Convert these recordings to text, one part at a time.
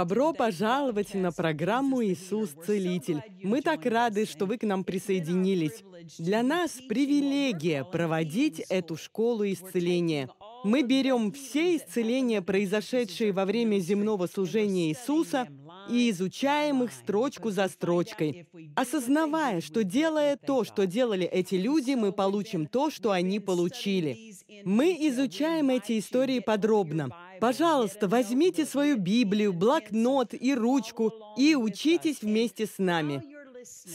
Добро пожаловать на программу «Иисус Целитель». Мы так рады, что вы к нам присоединились. Для нас привилегия проводить эту школу исцеления. Мы берем все исцеления, произошедшие во время земного служения Иисуса, и изучаем их строчку за строчкой. Осознавая, что делая то, что делали эти люди, мы получим то, что они получили. Мы изучаем эти истории подробно. Пожалуйста, возьмите свою Библию, блокнот и ручку и учитесь вместе с нами.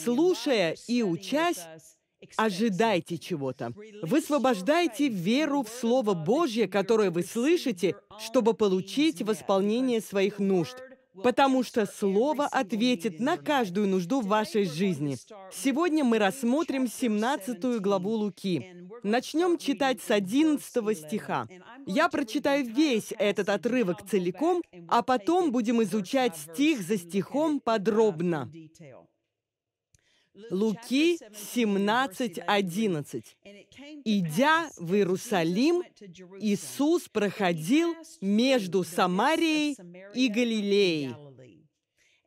Слушая и учась, ожидайте чего-то. Высвобождайте веру в Слово Божье, которое вы слышите, чтобы получить восполнение своих нужд потому что Слово ответит на каждую нужду в вашей жизни. Сегодня мы рассмотрим 17 главу Луки. Начнем читать с 11 стиха. Я прочитаю весь этот отрывок целиком, а потом будем изучать стих за стихом подробно. Луки 17:11. «Идя в Иерусалим, Иисус проходил между Самарией и Галилеей.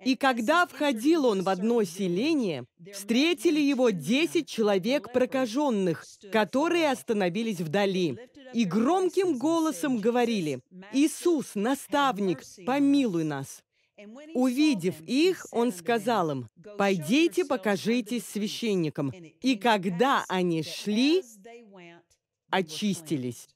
И когда входил он в одно селение, встретили его десять человек прокаженных, которые остановились вдали, и громким голосом говорили, «Иисус, наставник, помилуй нас!» Увидев их, он сказал им, «Пойдите, покажитесь священникам». И когда они шли, очистились.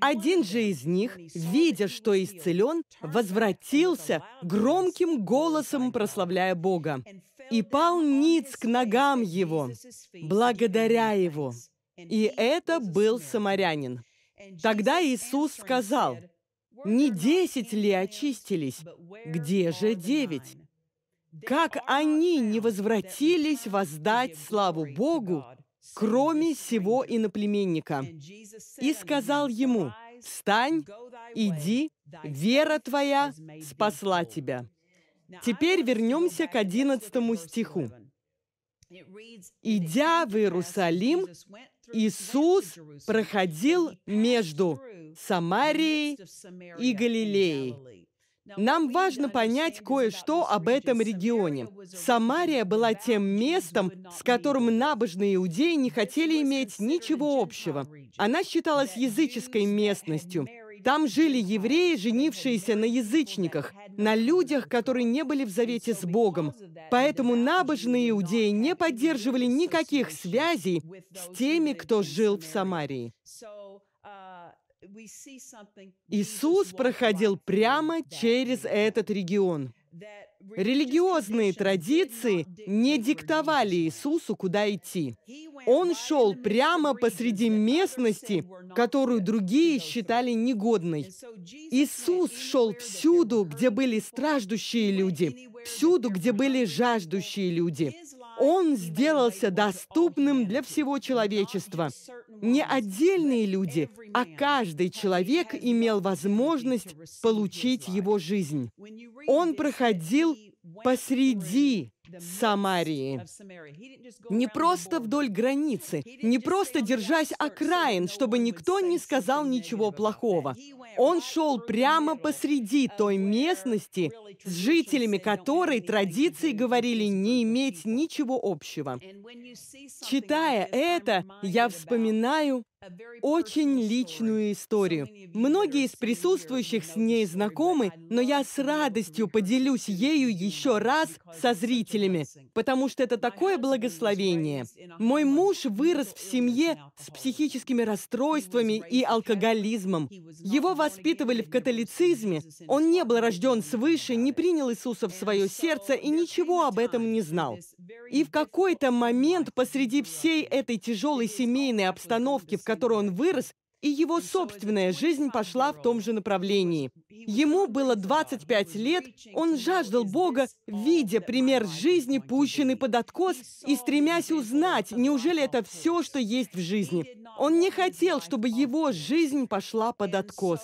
Один же из них, видя, что исцелен, возвратился громким голосом, прославляя Бога, и пал ниц к ногам его, благодаря его. И это был самарянин. Тогда Иисус сказал, не десять ли очистились? Где же девять? Как они не возвратились воздать славу Богу, кроме сего иноплеменника? И сказал ему, «Встань, иди, вера твоя спасла тебя». Теперь вернемся к одиннадцатому стиху. «Идя в Иерусалим, Иисус проходил между Самарией и Галилеей. Нам важно понять кое-что об этом регионе. Самария была тем местом, с которым набожные иудеи не хотели иметь ничего общего. Она считалась языческой местностью, там жили евреи, женившиеся на язычниках, на людях, которые не были в завете с Богом. Поэтому набожные иудеи не поддерживали никаких связей с теми, кто жил в Самарии. Иисус проходил прямо через этот регион. Религиозные традиции не диктовали Иисусу, куда идти. Он шел прямо посреди местности, которую другие считали негодной. Иисус шел всюду, где были страждущие люди, всюду, где были жаждущие люди. Он сделался доступным для всего человечества. Не отдельные люди, а каждый человек имел возможность получить его жизнь. Он проходил посреди Самарии. Не просто вдоль границы, не просто держась окраин, чтобы никто не сказал ничего плохого. Он шел прямо посреди той местности, с жителями которой традиции говорили не иметь ничего общего. Читая это, я вспоминаю очень личную историю. Многие из присутствующих с ней знакомы, но я с радостью поделюсь ею еще раз со зрителями, потому что это такое благословение. Мой муж вырос в семье с психическими расстройствами и алкоголизмом. Его воспитывали в католицизме, он не был рожден свыше, не принял Иисуса в свое сердце и ничего об этом не знал. И в какой-то момент посреди всей этой тяжелой семейной обстановки, в которой он вырос, и его собственная жизнь пошла в том же направлении. Ему было 25 лет, он жаждал Бога, видя пример жизни, пущенный под откос, и стремясь узнать, неужели это все, что есть в жизни. Он не хотел, чтобы его жизнь пошла под откос.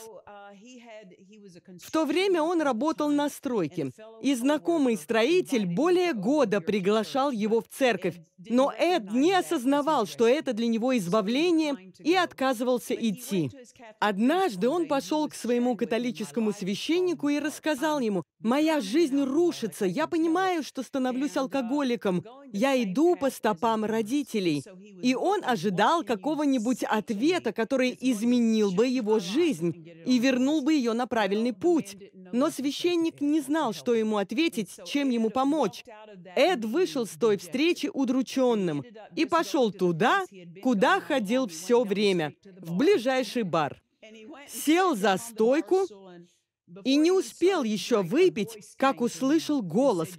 В то время он работал на стройке, и знакомый строитель более года приглашал его в церковь, но Эд не осознавал, что это для него избавление, и отказывался идти. Однажды он пошел к своему католическому священнику и рассказал ему, «Моя жизнь рушится, я понимаю, что становлюсь uh, алкоголиком, я иду по стопам родителей». И он ожидал какого-нибудь ответа, который изменил бы его жизнь и вернул бы ее на правильный правильный путь. Но священник не знал, что ему ответить, чем ему помочь. Эд вышел с той встречи удрученным и пошел туда, куда ходил все время, в ближайший бар. Сел за стойку и не успел еще выпить, как услышал голос.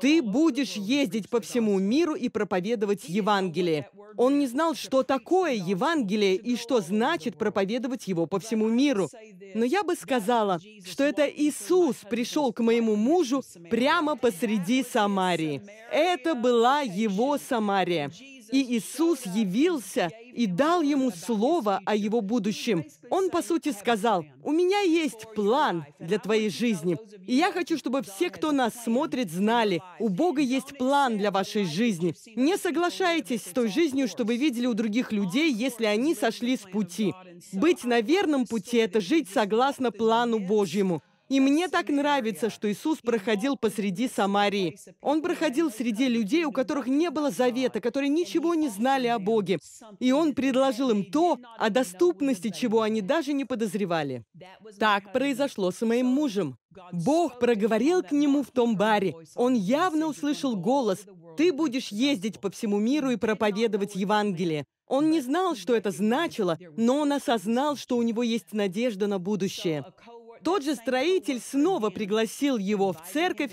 «Ты будешь ездить по всему миру и проповедовать Евангелие». Он не знал, что такое Евангелие и что значит проповедовать его по всему миру. Но я бы сказала, что это Иисус пришел к моему мужу прямо посреди Самарии. Это была его Самария. И Иисус явился и дал ему слово о его будущем. Он, по сути, сказал, «У меня есть план для твоей жизни, и я хочу, чтобы все, кто нас смотрит, знали, у Бога есть план для вашей жизни. Не соглашайтесь с той жизнью, что вы видели у других людей, если они сошли с пути. Быть на верном пути – это жить согласно плану Божьему». И мне так нравится, что Иисус проходил посреди Самарии. Он проходил среди людей, у которых не было завета, которые ничего не знали о Боге. И Он предложил им то, о доступности чего они даже не подозревали. Так произошло с моим мужем. Бог проговорил к нему в том баре. Он явно услышал голос «Ты будешь ездить по всему миру и проповедовать Евангелие». Он не знал, что это значило, но он осознал, что у него есть надежда на будущее. Тот же строитель снова пригласил его в церковь,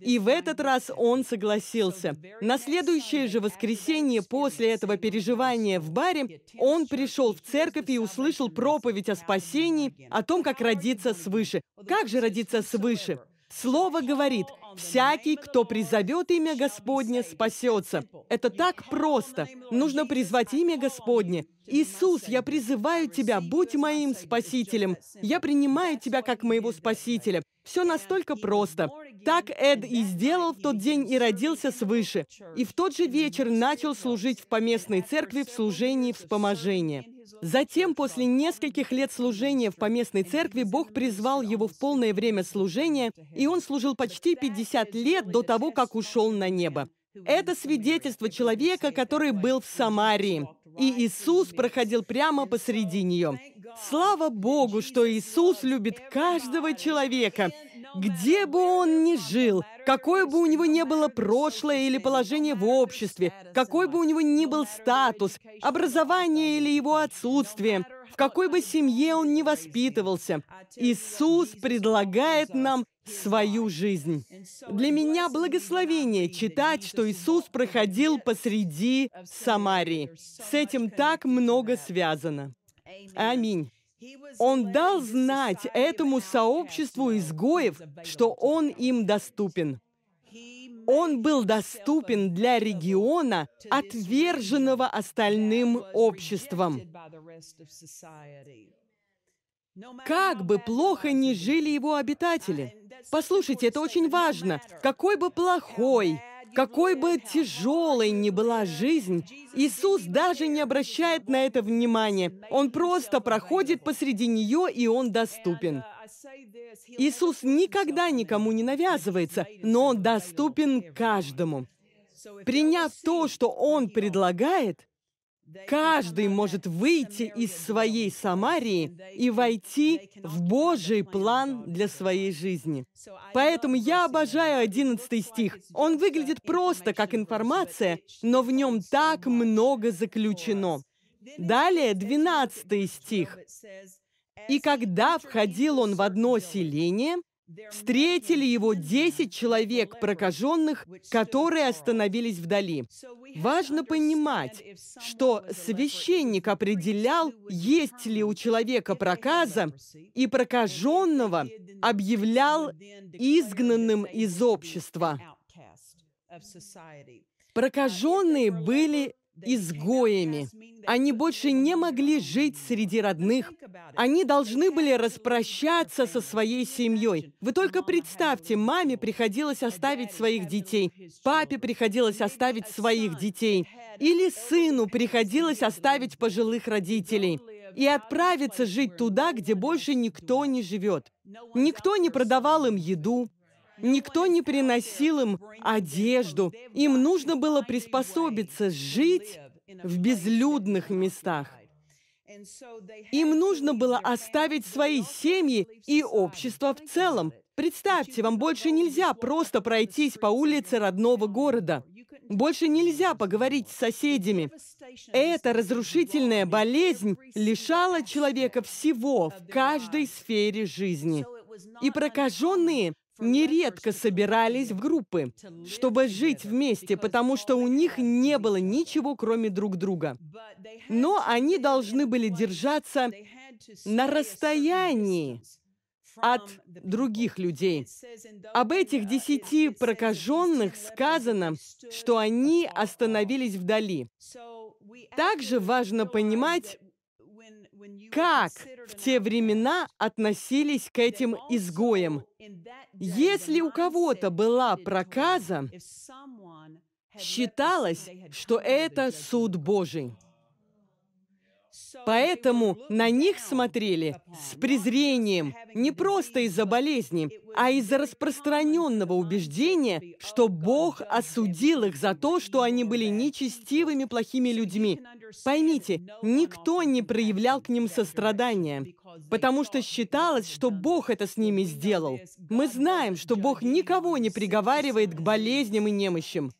и в этот раз он согласился. На следующее же воскресенье после этого переживания в баре он пришел в церковь и услышал проповедь о спасении, о том, как родиться свыше. Как же родиться свыше? Слово говорит, «Всякий, кто призовет имя Господне, спасется». Это так просто. Нужно призвать имя Господне. «Иисус, я призываю Тебя, будь моим Спасителем. Я принимаю Тебя как моего Спасителя». Все настолько просто. Так Эд и сделал в тот день и родился свыше. И в тот же вечер начал служить в поместной церкви в служении вспоможения. Затем, после нескольких лет служения в поместной церкви, Бог призвал его в полное время служения, и он служил почти 50 лет до того, как ушел на небо. Это свидетельство человека, который был в Самарии и Иисус проходил прямо посреди нее. Слава Богу, что Иисус любит каждого человека, где бы он ни жил, какое бы у него ни было прошлое или положение в обществе, какой бы у него ни был статус, образование или его отсутствие, в какой бы семье он ни воспитывался, Иисус предлагает нам свою жизнь. Для меня благословение читать, что Иисус проходил посреди Самарии. С этим так много связано. Аминь. Он дал знать этому сообществу изгоев, что он им доступен. Он был доступен для региона, отверженного остальным обществом. Как бы плохо ни жили его обитатели. Послушайте, это очень важно. Какой бы плохой, какой бы тяжелой ни была жизнь, Иисус даже не обращает на это внимания. Он просто проходит посреди нее, и Он доступен. Иисус никогда никому не навязывается, но Он доступен каждому. Приняв то, что Он предлагает, Каждый может выйти из своей Самарии и войти в Божий план для своей жизни. Поэтому я обожаю 11 стих. Он выглядит просто как информация, но в нем так много заключено. Далее 12 стих. «И когда входил он в одно селение, встретили его 10 человек прокаженных, которые остановились вдали. Важно понимать, что священник определял, есть ли у человека проказа, и прокаженного объявлял изгнанным из общества. Uh, Прокаженные были изгоями. Они больше не могли жить среди родных. Они должны были распрощаться со своей семьей. Вы только представьте, маме приходилось оставить своих детей, папе приходилось оставить своих детей, или сыну приходилось оставить пожилых родителей и отправиться жить туда, где больше никто не живет. Никто не продавал им еду, Никто не приносил им одежду. Им нужно было приспособиться жить в безлюдных местах. Им нужно было оставить свои семьи и общество в целом. Представьте, вам больше нельзя просто пройтись по улице родного города. Больше нельзя поговорить с соседями. Эта разрушительная болезнь лишала человека всего в каждой сфере жизни. И прокаженные нередко собирались в группы, чтобы жить вместе, потому что у них не было ничего, кроме друг друга. Но они должны были держаться на расстоянии от других людей. Об этих десяти прокаженных сказано, что они остановились вдали. Также важно понимать, как в те времена относились к этим изгоям. Если у кого-то была проказа, считалось, что это суд Божий. Поэтому на них смотрели с презрением не просто из-за болезни, а из-за распространенного убеждения, что Бог осудил их за то, что они были нечестивыми, плохими людьми. Поймите, никто не проявлял к ним сострадания, потому что считалось, что Бог это с ними сделал. Мы знаем, что Бог никого не приговаривает к болезням и немощам.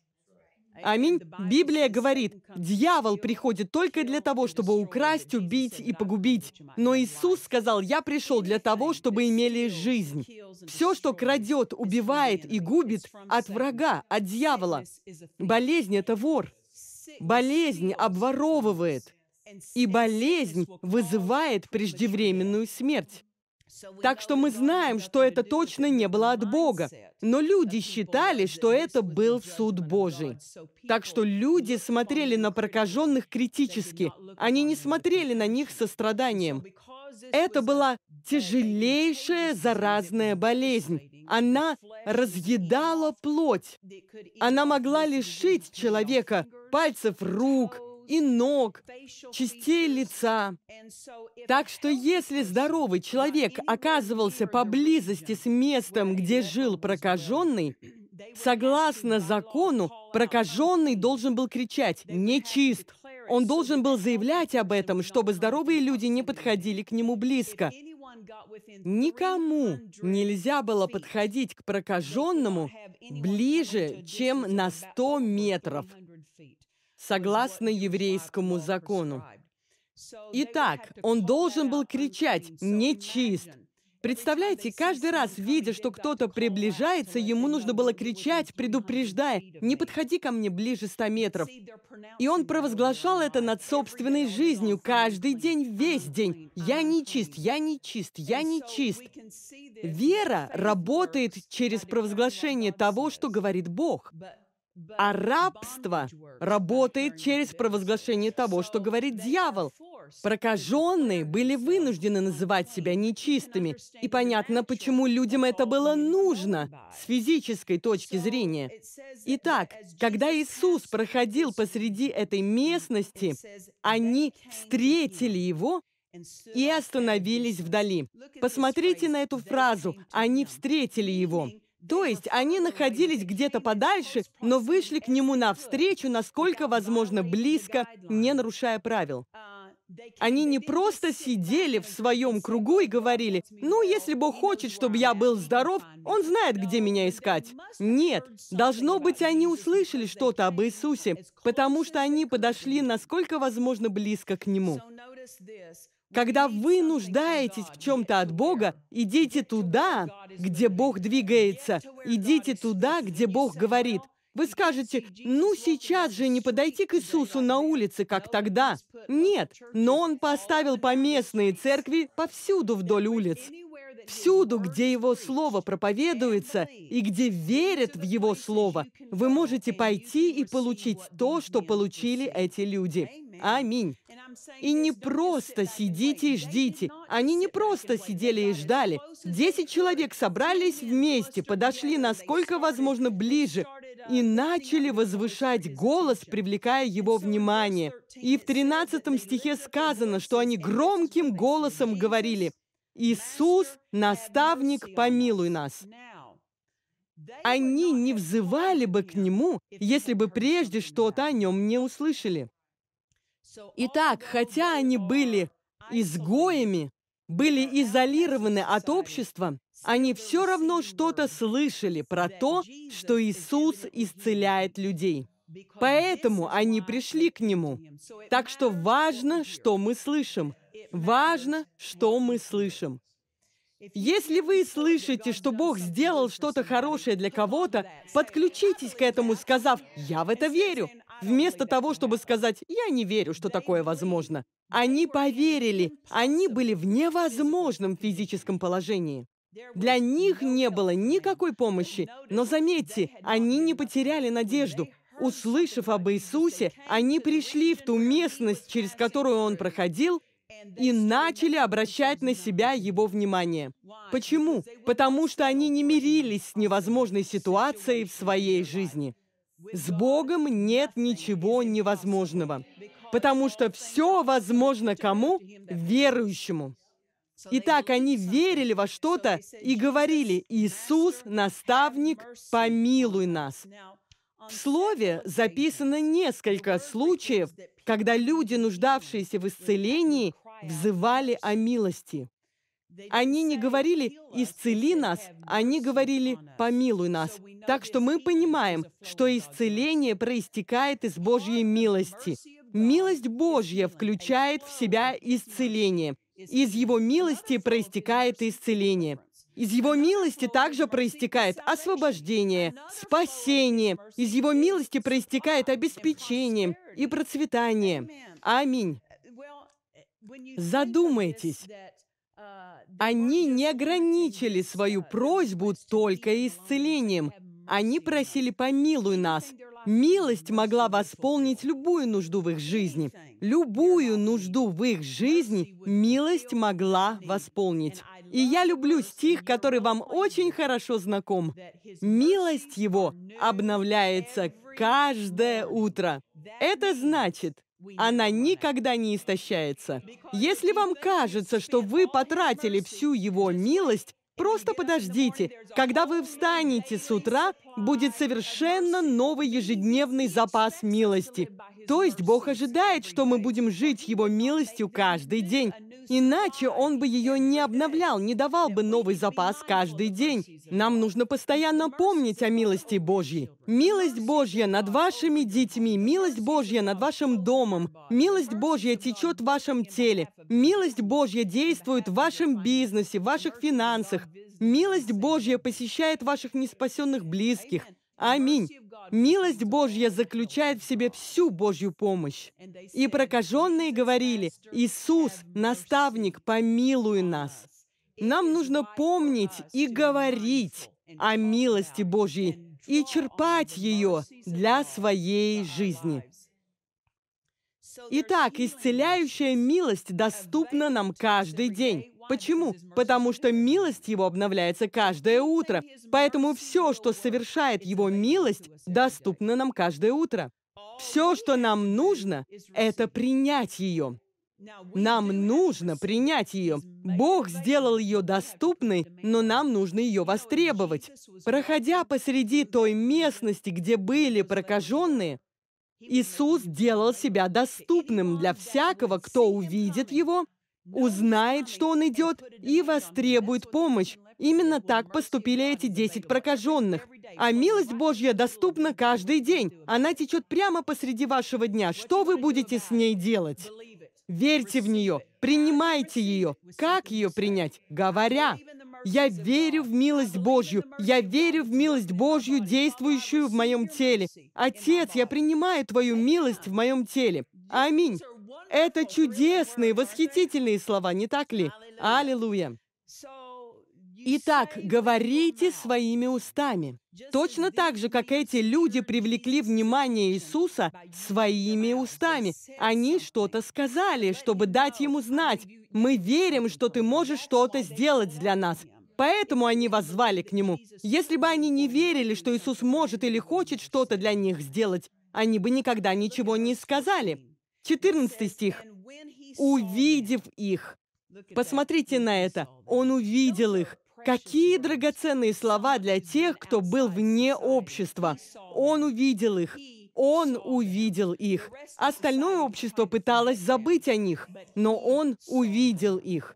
Аминь. Библия говорит, дьявол приходит только для того, чтобы украсть, убить и погубить. Но Иисус сказал, я пришел для того, чтобы имели жизнь. Все, что крадет, убивает и губит, от врага, от дьявола. Болезнь – это вор. Болезнь обворовывает. И болезнь вызывает преждевременную смерть. Так что мы знаем, что это точно не было от Бога. Но люди считали, что это был суд Божий. Так что люди смотрели на прокаженных критически. Они не смотрели на них со страданием. Это была тяжелейшая заразная болезнь. Она разъедала плоть. Она могла лишить человека пальцев рук, и ног, частей лица. Так что если здоровый человек оказывался поблизости с местом, где жил прокаженный, согласно закону, прокаженный должен был кричать «нечист». Он должен был заявлять об этом, чтобы здоровые люди не подходили к нему близко. Никому нельзя было подходить к прокаженному ближе, чем на 100 метров согласно еврейскому закону. Итак, он должен был кричать «нечист». Представляете, каждый раз, видя, что кто-то приближается, ему нужно было кричать, предупреждая, «Не подходи ко мне ближе ста метров». И он провозглашал это над собственной жизнью каждый день, весь день. «Я нечист, я нечист, я нечист». Вера работает через провозглашение того, что говорит Бог. А рабство работает через провозглашение того, что говорит дьявол. Прокаженные были вынуждены называть себя нечистыми, и понятно, почему людям это было нужно с физической точки зрения. Итак, когда Иисус проходил посреди этой местности, они встретили Его и остановились вдали. Посмотрите на эту фразу «они встретили Его». То есть они находились где-то подальше, но вышли к нему навстречу, насколько возможно близко, не нарушая правил. Они не просто сидели в своем кругу и говорили, «Ну, если Бог хочет, чтобы я был здоров, Он знает, где меня искать». Нет, должно быть, они услышали что-то об Иисусе, потому что они подошли насколько возможно близко к Нему. Когда вы нуждаетесь в чем-то от Бога, идите туда, где Бог двигается. Идите туда, где Бог говорит. Вы скажете, ну сейчас же не подойти к Иисусу на улице, как тогда. Нет, но Он поставил поместные церкви повсюду вдоль улиц. Всюду, где Его Слово проповедуется и где верят в Его Слово, вы можете пойти и получить то, что получили эти люди. Аминь. И не просто сидите и ждите. Они не просто сидели и ждали. Десять человек собрались вместе, подошли насколько возможно ближе и начали возвышать голос, привлекая его внимание. И в 13 стихе сказано, что они громким голосом говорили, «Иисус, наставник, помилуй нас». Они не взывали бы к Нему, если бы прежде что-то о Нем не услышали. Итак, хотя они были изгоями, были изолированы от общества, они все равно что-то слышали про то, что Иисус исцеляет людей. Поэтому они пришли к Нему. Так что важно, что мы слышим. Важно, что мы слышим. Если вы слышите, что Бог сделал что-то хорошее для кого-то, подключитесь к этому, сказав «Я в это верю». Вместо того, чтобы сказать «я не верю, что такое возможно», они поверили, они были в невозможном физическом положении. Для них не было никакой помощи, но заметьте, они не потеряли надежду. Услышав об Иисусе, они пришли в ту местность, через которую Он проходил, и начали обращать на себя его внимание. Почему? Потому что они не мирились с невозможной ситуацией в своей жизни. С Богом нет ничего невозможного, потому что все возможно кому? Верующему. Итак, они верили во что-то и говорили, «Иисус, наставник, помилуй нас». В слове записано несколько случаев, когда люди, нуждавшиеся в исцелении, взывали о милости. Они не говорили «исцели нас», они говорили «помилуй нас». Так что мы понимаем, что исцеление проистекает из Божьей милости. Милость Божья включает в себя исцеление. Из Его милости проистекает исцеление. Из Его милости также проистекает освобождение, спасение. Из Его милости проистекает обеспечение и процветание. Аминь. Задумайтесь, Э, Они не ограничили свою э, просьбу только исцелением. Э, Они просили «помилуй нас». Милость могла восполнить любую нужду в их жизни. Любую нужду в их жизни милость могла восполнить. И я люблю стих, который вам очень хорошо знаком. «Милость его обновляется каждое утро». Это значит, она никогда не истощается. Если вам кажется, что вы потратили всю его милость, Просто подождите. Когда вы встанете с утра, будет совершенно новый ежедневный запас милости. То есть Бог ожидает, что мы будем жить Его милостью каждый день. Иначе Он бы ее не обновлял, не давал бы новый запас каждый день. Нам нужно постоянно помнить о милости Божьей. Милость Божья над вашими детьми, милость Божья над вашим домом, милость Божья течет в вашем теле, милость Божья действует в вашем бизнесе, в ваших финансах, милость Божья посещает ваших неспасенных близких, Аминь. Милость Божья заключает в себе всю Божью помощь. И прокаженные говорили, «Иисус, наставник, помилуй нас». Нам нужно помнить и говорить о милости Божьей и черпать ее для своей жизни. Итак, исцеляющая милость доступна нам каждый день. Почему? Потому что милость его обновляется каждое утро. Поэтому все, что совершает его милость, доступно нам каждое утро. Все, что нам нужно, это принять ее. Нам нужно принять ее. Бог сделал ее доступной, но нам нужно ее востребовать. Проходя посреди той местности, где были прокаженные, Иисус делал себя доступным для всякого, кто увидит его узнает, что он идет, и востребует помощь. Именно так поступили эти десять прокаженных. А милость Божья доступна каждый день. Она течет прямо посреди вашего дня. Что вы будете с ней делать? Верьте в нее, принимайте ее. Как ее принять? Говоря, я верю в милость Божью. Я верю в милость Божью, действующую в моем теле. Отец, я принимаю Твою милость в моем теле. Аминь. Это чудесные, восхитительные слова, не так ли? Аллилуйя! Итак, говорите своими устами. Точно так же, как эти люди привлекли внимание Иисуса своими устами. Они что-то сказали, чтобы дать Ему знать. Мы верим, что Ты можешь что-то сделать для нас. Поэтому они воззвали к Нему. Если бы они не верили, что Иисус может или хочет что-то для них сделать, они бы никогда ничего не сказали. 14 стих. «Увидев их». Посмотрите на это. Он увидел их. Какие драгоценные слова для тех, кто был вне общества. Он увидел их. Он увидел их. Остальное общество пыталось забыть о них, но он увидел их.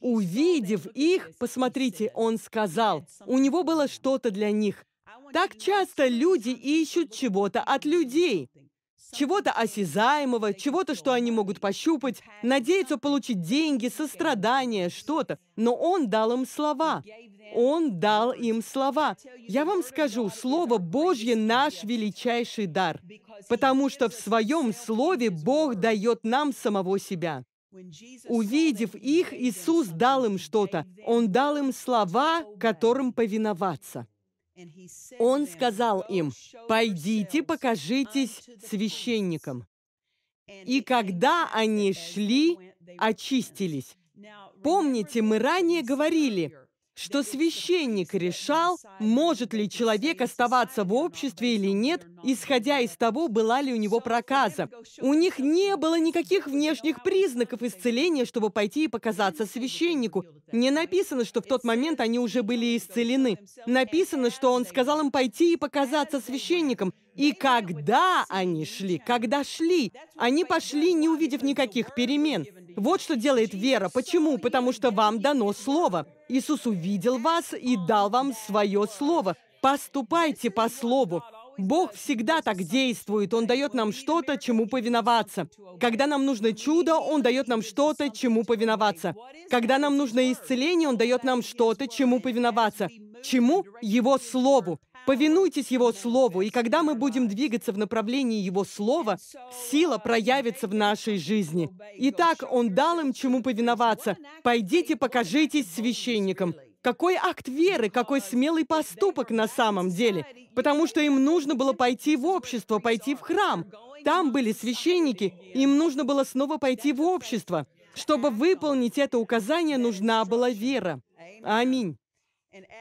Увидев их, посмотрите, он сказал, у него было что-то для них. Так часто люди ищут чего-то от людей чего-то осязаемого, чего-то, что они могут пощупать, надеются получить деньги, сострадание, что-то. Но Он дал им слова. Он дал им слова. Я вам скажу, Слово Божье – наш величайший дар, потому что в Своем Слове Бог дает нам самого себя. Увидев их, Иисус дал им что-то. Он дал им слова, которым повиноваться. Он сказал им, «Пойдите, покажитесь священникам». И когда они шли, очистились. Помните, мы ранее говорили, что священник решал, может ли человек оставаться в обществе или нет, исходя из того, была ли у него проказа. У них не было никаких внешних признаков исцеления, чтобы пойти и показаться священнику. Не написано, что в тот момент они уже были исцелены. Написано, что он сказал им пойти и показаться священником. И когда они шли, когда шли, они пошли, не увидев никаких перемен. Вот что делает вера. Почему? Потому что вам дано слово. Иисус увидел вас и дал вам свое слово. Поступайте по слову. Бог всегда так действует. Он дает нам что-то, чему повиноваться. Когда нам нужно чудо, Он дает нам что-то, чему повиноваться. Когда нам нужно исцеление, Он дает нам что-то, чему повиноваться. Чему? Его Слову. Повинуйтесь Его Слову, и когда мы будем двигаться в направлении Его Слова, сила проявится в нашей жизни. Итак, Он дал им чему повиноваться. «Пойдите, покажитесь священникам». Какой акт веры, какой смелый поступок на самом деле. Потому что им нужно было пойти в общество, пойти в храм. Там были священники, им нужно было снова пойти в общество. Чтобы выполнить это указание, нужна была вера. Аминь.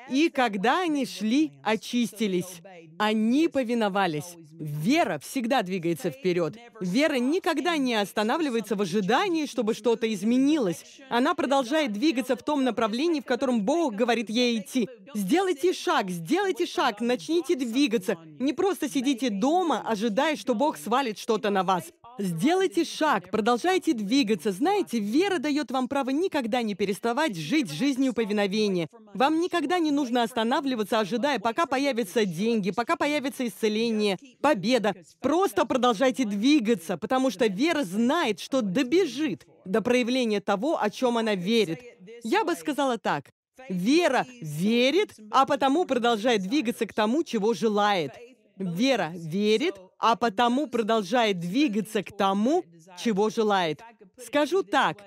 И когда они шли, очистились. Они повиновались. Вера всегда двигается вперед. Вера никогда не останавливается в ожидании, чтобы что-то изменилось. Она продолжает двигаться в том направлении, в котором Бог говорит ей идти. Сделайте шаг, сделайте шаг, начните двигаться. Не просто сидите дома, ожидая, что Бог свалит что-то на вас. Сделайте шаг, продолжайте двигаться. Знаете, вера дает вам право никогда не переставать жить жизнью повиновения. Вам никогда не нужно останавливаться, ожидая, пока появятся деньги, пока появится исцеление, победа. Просто продолжайте двигаться, потому что вера знает, что добежит до проявления того, о чем она верит. Я бы сказала так. Вера верит, а потому продолжает двигаться к тому, чего желает. Вера верит, а потому продолжает двигаться к тому, чего желает. Скажу так,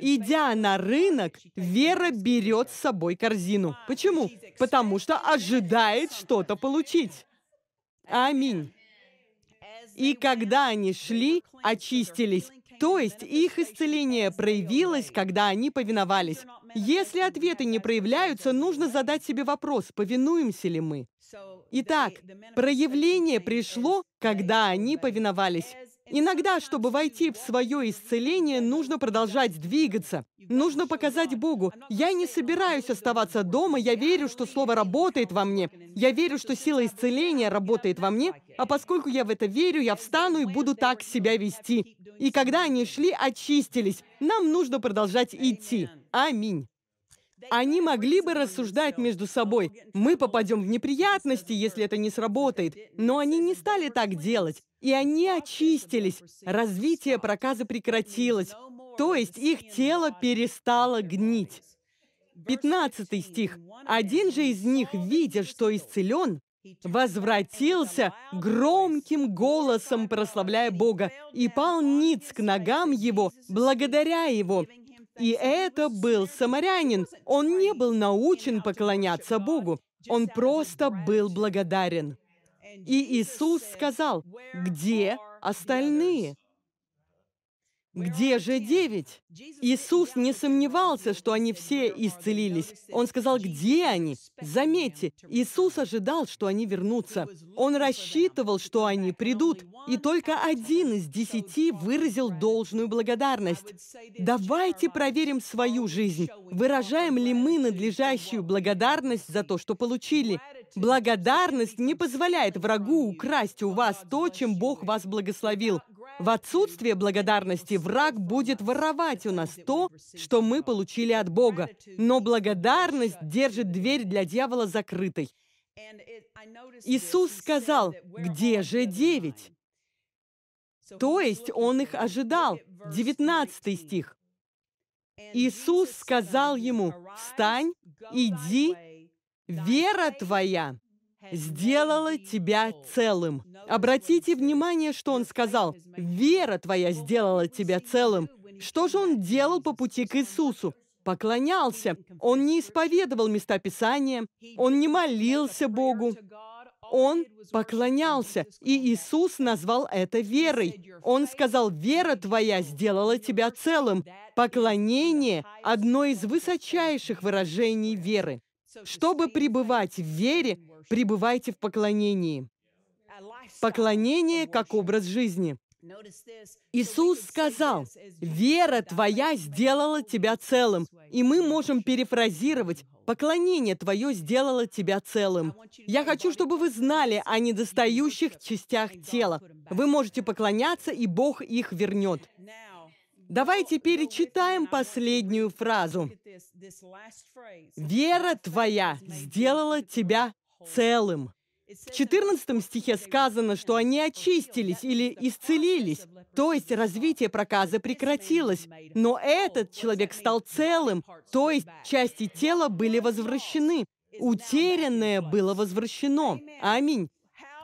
Идя на рынок, Вера берет с собой корзину. Почему? Потому что ожидает что-то получить. Аминь. И когда они шли, очистились. То есть их исцеление проявилось, когда они повиновались. Если ответы не проявляются, нужно задать себе вопрос, повинуемся ли мы. Итак, проявление пришло, когда они повиновались. Иногда, чтобы войти в свое исцеление, нужно продолжать двигаться. Нужно показать Богу, я не собираюсь оставаться дома, я верю, что Слово работает во мне. Я верю, что сила исцеления работает во мне, а поскольку я в это верю, я встану и буду так себя вести. И когда они шли, очистились. Нам нужно продолжать идти. Аминь. Они могли бы рассуждать между собой, мы попадем в неприятности, если это не сработает, но они не стали так делать, и они очистились, развитие проказа прекратилось, то есть их тело перестало гнить. 15 стих. «Один же из них, видя, что исцелен, возвратился громким голосом, прославляя Бога, и пал ниц к ногам его, благодаря его, и это был самарянин. Он не был научен поклоняться Богу. Он просто был благодарен. И Иисус сказал, «Где остальные?» Где же девять? Иисус не сомневался, что они все исцелились. Он сказал, где они? Заметьте, Иисус ожидал, что они вернутся. Он рассчитывал, что они придут. И только один из десяти выразил должную благодарность. Давайте проверим свою жизнь. Выражаем ли мы надлежащую благодарность за то, что получили? Благодарность не позволяет врагу украсть у вас то, чем Бог вас благословил. В отсутствие благодарности враг будет воровать у нас то, что мы получили от Бога. Но благодарность держит дверь для дьявола закрытой. Иисус сказал, «Где же девять?» То есть он их ожидал. 19 стих. Иисус сказал ему, «Встань, иди, вера твоя сделала тебя целым. Обратите внимание, что он сказал. Вера твоя сделала тебя целым. Что же он делал по пути к Иисусу? Поклонялся. Он не исповедовал места Писания. Он не молился Богу. Он поклонялся, и Иисус назвал это верой. Он сказал, «Вера твоя сделала тебя целым». Поклонение – одно из высочайших выражений веры. Чтобы пребывать в вере, пребывайте в поклонении. Поклонение как образ жизни. Иисус сказал, «Вера твоя сделала тебя целым». И мы можем перефразировать, «Поклонение твое сделало тебя целым». Я хочу, чтобы вы знали о недостающих частях тела. Вы можете поклоняться, и Бог их вернет. Давайте перечитаем последнюю фразу. «Вера твоя сделала тебя целым». В 14 стихе сказано, что они очистились или исцелились, то есть развитие проказа прекратилось, но этот человек стал целым, то есть части тела были возвращены, утерянное было возвращено. Аминь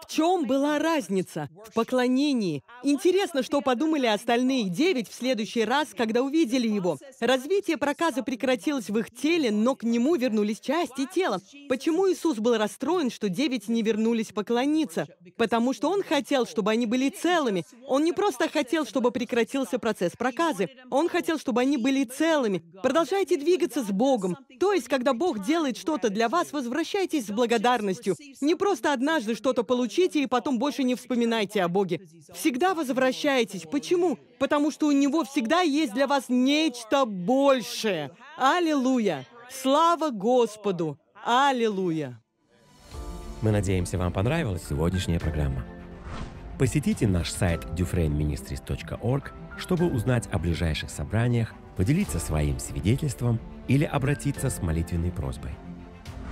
чем была разница? В поклонении. Интересно, что подумали остальные девять в следующий раз, когда увидели его. Развитие проказа прекратилось в их теле, но к нему вернулись части тела. Почему Иисус был расстроен, что девять не вернулись поклониться? Потому что Он хотел, чтобы они были целыми. Он не просто хотел, чтобы прекратился процесс проказы. Он хотел, чтобы они были целыми. Продолжайте двигаться с Богом. То есть, когда Бог делает что-то для вас, возвращайтесь с благодарностью. Не просто однажды что-то получить, ищите и потом больше не вспоминайте о Боге. Всегда возвращайтесь. Почему? Потому что у Него всегда есть для вас нечто большее. Аллилуйя! Слава Господу! Аллилуйя! Мы надеемся, вам понравилась сегодняшняя программа. Посетите наш сайт dufrainministries.org, чтобы узнать о ближайших собраниях, поделиться своим свидетельством или обратиться с молитвенной просьбой –